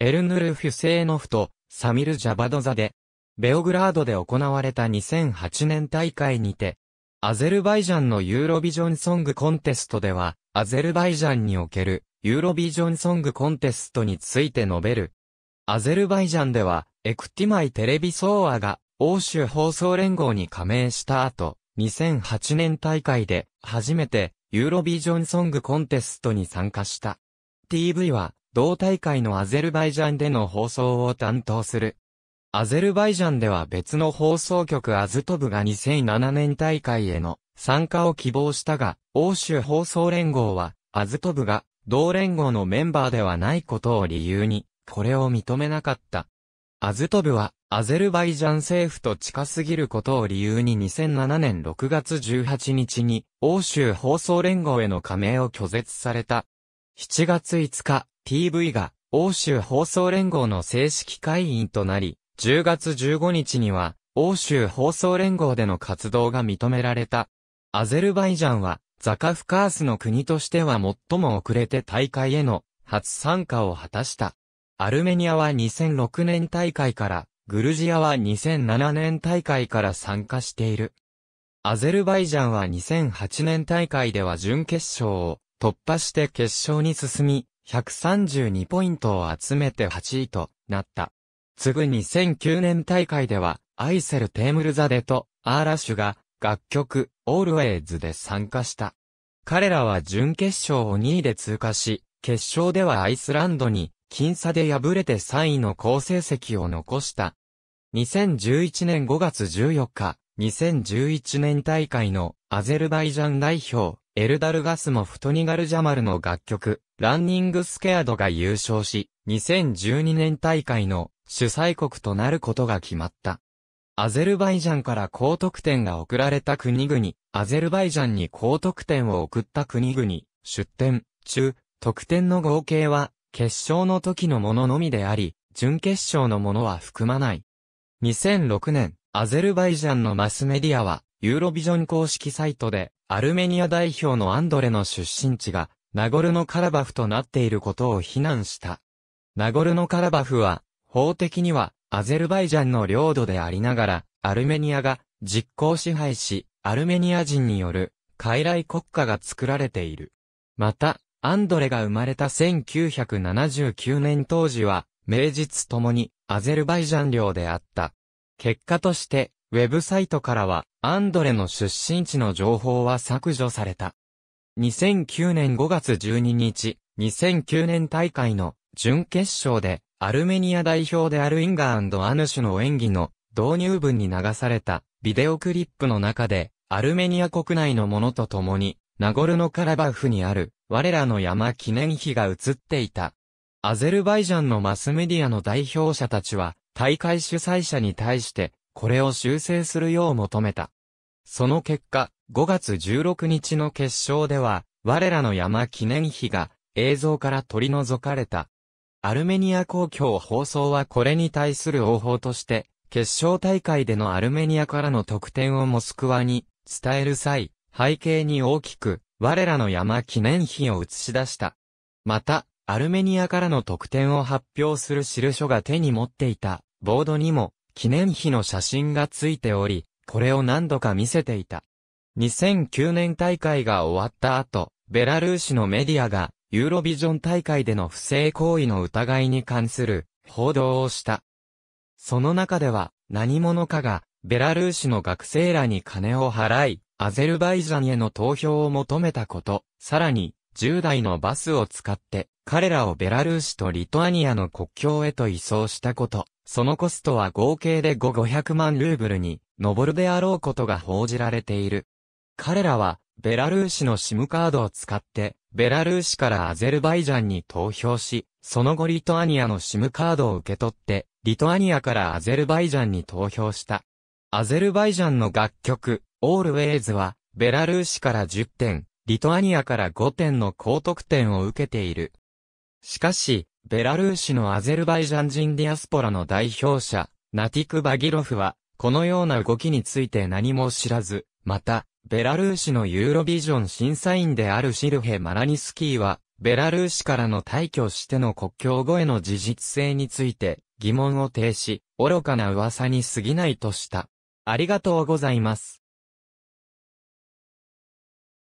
エルヌル・フュセーノフとサミル・ジャバドザで、ベオグラードで行われた2008年大会にて、アゼルバイジャンのユーロビジョンソングコンテストでは、アゼルバイジャンにおけるユーロビジョンソングコンテストについて述べる。アゼルバイジャンでは、エクティマイテレビソーアが欧州放送連合に加盟した後、2008年大会で初めてユーロビジョンソングコンテストに参加した。TV は同大会のアゼルバイジャンでの放送を担当する。アゼルバイジャンでは別の放送局アズトブが2007年大会への参加を希望したが、欧州放送連合は、アズトブが同連合のメンバーではないことを理由に、これを認めなかった。アズトブは、アゼルバイジャン政府と近すぎることを理由に2007年6月18日に、欧州放送連合への加盟を拒絶された。7月5日、TV が欧州放送連合の正式会員となり、10月15日には欧州放送連合での活動が認められた。アゼルバイジャンはザカフカースの国としては最も遅れて大会への初参加を果たした。アルメニアは2006年大会から、グルジアは2007年大会から参加している。アゼルバイジャンは2008年大会では準決勝を突破して決勝に進み、132ポイントを集めて8位となった。次ぐ2009年大会では、アイセル・テームルザデとアーラッシュが楽曲、オールウェイズで参加した。彼らは準決勝を2位で通過し、決勝ではアイスランドに、僅差で敗れて3位の好成績を残した。2011年5月14日、2011年大会のアゼルバイジャン代表、エルダルガスモフトニガルジャマルの楽曲、ランニングスケアドが優勝し、2012年大会の主催国となることが決まった。アゼルバイジャンから高得点が送られた国々、アゼルバイジャンに高得点を送った国々、出展、中、得点の合計は、決勝の時のもののみであり、準決勝のものは含まない。2006年、アゼルバイジャンのマスメディアは、ユーロビジョン公式サイトで、アルメニア代表のアンドレの出身地が、ナゴルノカラバフとなっていることを非難した。ナゴルノカラバフは、法的には、アゼルバイジャンの領土でありながら、アルメニアが実効支配し、アルメニア人による、傀儡国家が作られている。また、アンドレが生まれた1979年当時は、名実ともに、アゼルバイジャン領であった。結果として、ウェブサイトからは、アンドレの出身地の情報は削除された。2009年5月12日、2009年大会の準決勝で、アルメニア代表であるインガーアヌシュの演技の導入文に流されたビデオクリップの中で、アルメニア国内のものと共に、ナゴルノカラバフにある、我らの山記念碑が映っていた。アゼルバイジャンのマスメディアの代表者たちは、大会主催者に対して、これを修正するよう求めた。その結果、5月16日の決勝では、我らの山記念碑が映像から取り除かれた。アルメニア公共放送はこれに対する応報として、決勝大会でのアルメニアからの得点をモスクワに伝える際、背景に大きく、我らの山記念碑を映し出した。また、アルメニアからの得点を発表する印が手に持っていたボードにも記念碑の写真がついており、これを何度か見せていた。2009年大会が終わった後、ベラルーシのメディアが、ユーロビジョン大会での不正行為の疑いに関する報道をした。その中では、何者かが、ベラルーシの学生らに金を払い、アゼルバイジャンへの投票を求めたこと、さらに、10台のバスを使って、彼らをベラルーシとリトアニアの国境へと移送したこと、そのコストは合計で5 500万ルーブルに登るであろうことが報じられている。彼らは、ベラルーシのシムカードを使って、ベラルーシからアゼルバイジャンに投票し、その後リトアニアのシムカードを受け取って、リトアニアからアゼルバイジャンに投票した。アゼルバイジャンの楽曲、オールウェイズは、ベラルーシから10点、リトアニアから5点の高得点を受けている。しかし、ベラルーシのアゼルバイジャン人ディアスポラの代表者、ナティク・バギロフは、このような動きについて何も知らず、また、ベラルーシのユーロビジョン審査員であるシルヘ・マラニスキーは、ベラルーシからの退去しての国境越えの事実性について疑問を呈し、愚かな噂に過ぎないとした。ありがとうございます。